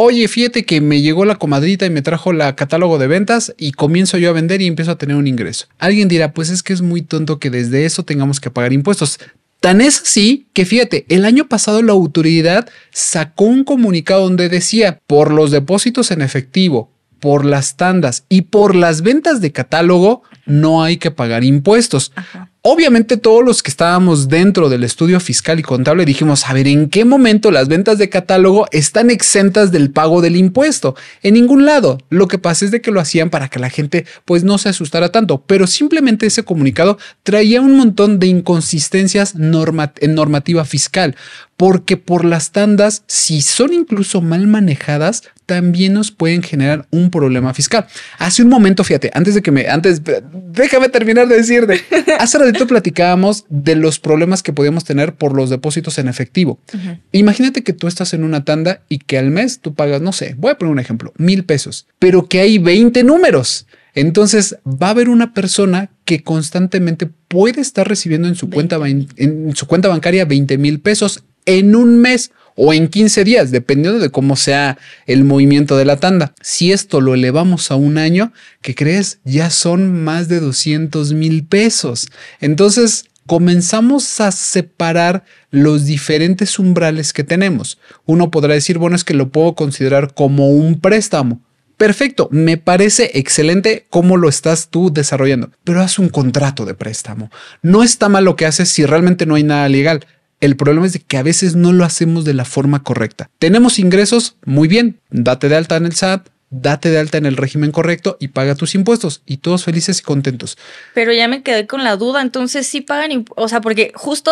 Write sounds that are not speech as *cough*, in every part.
oye, fíjate que me llegó la comadrita y me trajo la catálogo de ventas y comienzo yo a vender y empiezo a tener un ingreso. Alguien dirá, pues es que es muy tonto que desde eso tengamos que pagar impuestos. Tan es así que fíjate, el año pasado la autoridad sacó un comunicado donde decía, por los depósitos en efectivo, por las tandas y por las ventas de catálogo, no hay que pagar impuestos. Obviamente todos los que estábamos dentro del estudio fiscal y contable dijimos, a ver, ¿en qué momento las ventas de catálogo están exentas del pago del impuesto? En ningún lado. Lo que pasa es de que lo hacían para que la gente pues no se asustara tanto, pero simplemente ese comunicado traía un montón de inconsistencias en normativa fiscal porque por las tandas, si son incluso mal manejadas, también nos pueden generar un problema fiscal. Hace un momento, fíjate, antes de que me, antes, déjame terminar de decirte, *laughs* hace ratito platicábamos de los problemas que podíamos tener por los depósitos en efectivo. Imagínate que tú estás en una tanda y que al mes tú pagas, no sé, voy a poner un ejemplo, mil pesos, pero que hay 20 números. Entonces va a haber una persona que constantemente puede estar recibiendo en su, cuenta, en su cuenta bancaria 20 mil pesos en un mes o en 15 días, dependiendo de cómo sea el movimiento de la tanda. Si esto lo elevamos a un año, ¿qué crees? Ya son más de 200 mil pesos. Entonces, comenzamos a separar los diferentes umbrales que tenemos. Uno podrá decir, bueno, es que lo puedo considerar como un préstamo. Perfecto, me parece excelente cómo lo estás tú desarrollando, pero haz un contrato de préstamo. No está mal lo que haces si realmente no hay nada legal, el problema es de que a veces no lo hacemos de la forma correcta. Tenemos ingresos, muy bien, date de alta en el SAT, date de alta en el régimen correcto y paga tus impuestos y todos felices y contentos. Pero ya me quedé con la duda, entonces sí pagan, o sea, porque justo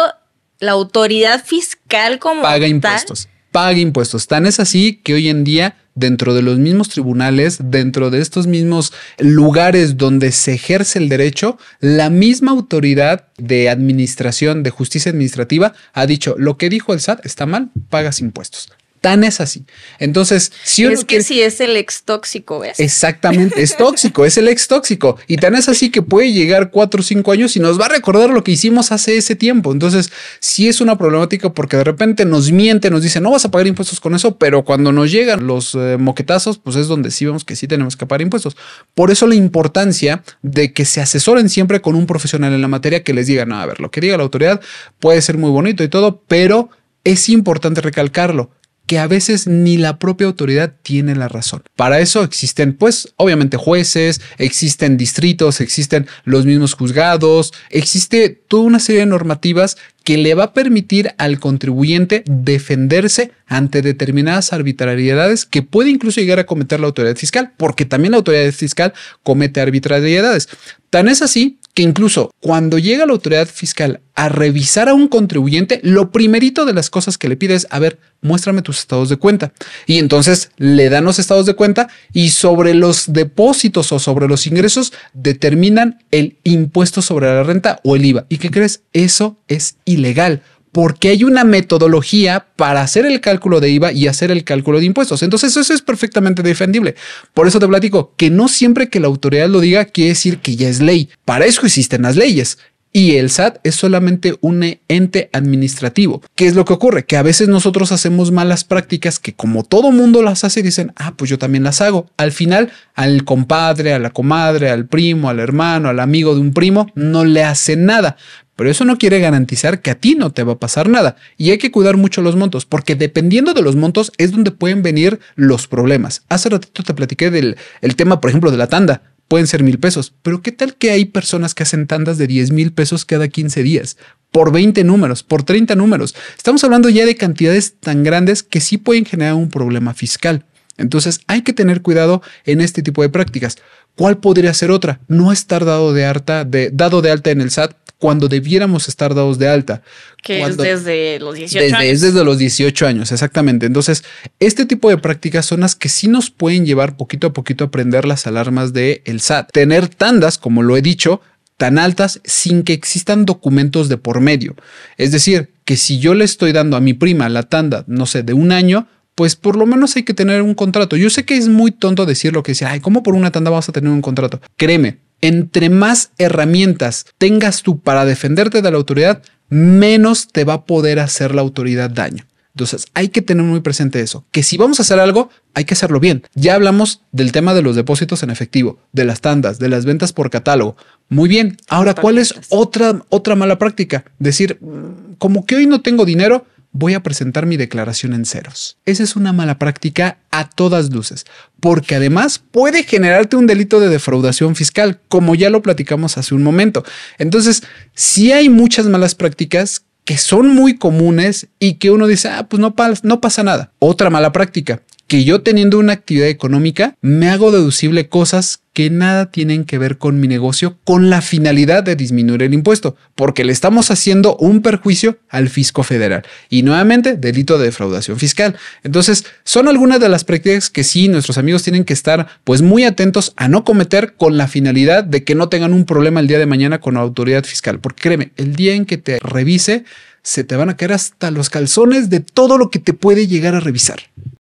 la autoridad fiscal como paga impuestos. Paga impuestos. Tan es así que hoy en día dentro de los mismos tribunales, dentro de estos mismos lugares donde se ejerce el derecho, la misma autoridad de administración, de justicia administrativa, ha dicho, lo que dijo el SAT está mal, pagas impuestos. Tan es así. Entonces, si es que si es el ex tóxico, Exactamente, es tóxico, es el ex tóxico. Y tan es así que puede llegar cuatro o cinco años y nos va a recordar lo que hicimos hace ese tiempo. Entonces, si es una problemática porque de repente nos miente, nos dice, no vas a pagar impuestos con eso, pero cuando nos llegan los eh, moquetazos, pues es donde sí vemos que sí tenemos que pagar impuestos. Por eso la importancia de que se asesoren siempre con un profesional en la materia que les diga, no, a ver, lo que diga la autoridad puede ser muy bonito y todo, pero es importante recalcarlo que a veces ni la propia autoridad tiene la razón. Para eso existen, pues, obviamente jueces, existen distritos, existen los mismos juzgados, existe toda una serie de normativas que le va a permitir al contribuyente defenderse ante determinadas arbitrariedades que puede incluso llegar a cometer la autoridad fiscal, porque también la autoridad fiscal comete arbitrariedades. Tan es así que incluso cuando llega la autoridad fiscal a revisar a un contribuyente, lo primerito de las cosas que le pide es, a ver, muéstrame tus estados de cuenta. Y entonces le dan los estados de cuenta y sobre los depósitos o sobre los ingresos determinan el impuesto sobre la renta o el IVA. ¿Y qué crees? Eso es ilegal porque hay una metodología para hacer el cálculo de IVA y hacer el cálculo de impuestos. Entonces eso es perfectamente defendible. Por eso te platico que no siempre que la autoridad lo diga quiere decir que ya es ley. Para eso existen las leyes y el SAT es solamente un ente administrativo. ¿Qué es lo que ocurre? Que a veces nosotros hacemos malas prácticas que como todo mundo las hace, dicen, ah, pues yo también las hago. Al final, al compadre, a la comadre, al primo, al hermano, al amigo de un primo, no le hace nada. Pero eso no quiere garantizar que a ti no te va a pasar nada. Y hay que cuidar mucho los montos, porque dependiendo de los montos es donde pueden venir los problemas. Hace ratito te platiqué del el tema, por ejemplo, de la tanda pueden ser mil pesos, pero ¿qué tal que hay personas que hacen tandas de 10 mil pesos cada 15 días? Por 20 números, por 30 números. Estamos hablando ya de cantidades tan grandes que sí pueden generar un problema fiscal. Entonces hay que tener cuidado en este tipo de prácticas. ¿Cuál podría ser otra? No estar dado de, alta, dado de alta en el SAT cuando debiéramos estar dados de alta. Que es desde los 18 años. Es desde los 18 años, exactamente. Entonces, este tipo de prácticas son las que sí nos pueden llevar poquito a poquito a prender las alarmas del el SAT. Tener tandas, como lo he dicho, tan altas sin que existan documentos de por medio. Es decir, que si yo le estoy dando a mi prima la tanda, no sé, de un año, pues por lo menos hay que tener un contrato. Yo sé que es muy tonto decir lo que dice, ay, ¿cómo por una tanda vas a tener un contrato? Créeme, entre más herramientas tengas tú para defenderte de la autoridad, menos te va a poder hacer la autoridad daño. Entonces hay que tener muy presente eso, que si vamos a hacer algo, hay que hacerlo bien. Ya hablamos del tema de los depósitos en efectivo, de las tandas, de las ventas por catálogo. Muy bien, ahora, ¿cuál es otra, otra mala práctica? Decir, mm, como que hoy no tengo dinero, voy a presentar mi declaración en ceros. Esa es una mala práctica a todas luces, porque además puede generarte un delito de defraudación fiscal, como ya lo platicamos hace un momento. Entonces, si hay muchas malas prácticas que son muy comunes y que uno dice, ah, pues no, no pasa nada. Otra mala práctica, que yo teniendo una actividad económica me hago deducible cosas que nada tienen que ver con mi negocio con la finalidad de disminuir el impuesto, porque le estamos haciendo un perjuicio al fisco federal. Y nuevamente, delito de defraudación fiscal. Entonces, son algunas de las prácticas que sí nuestros amigos tienen que estar pues muy atentos a no cometer con la finalidad de que no tengan un problema el día de mañana con la autoridad fiscal, porque créeme, el día en que te revise se te van a caer hasta los calzones de todo lo que te puede llegar a revisar.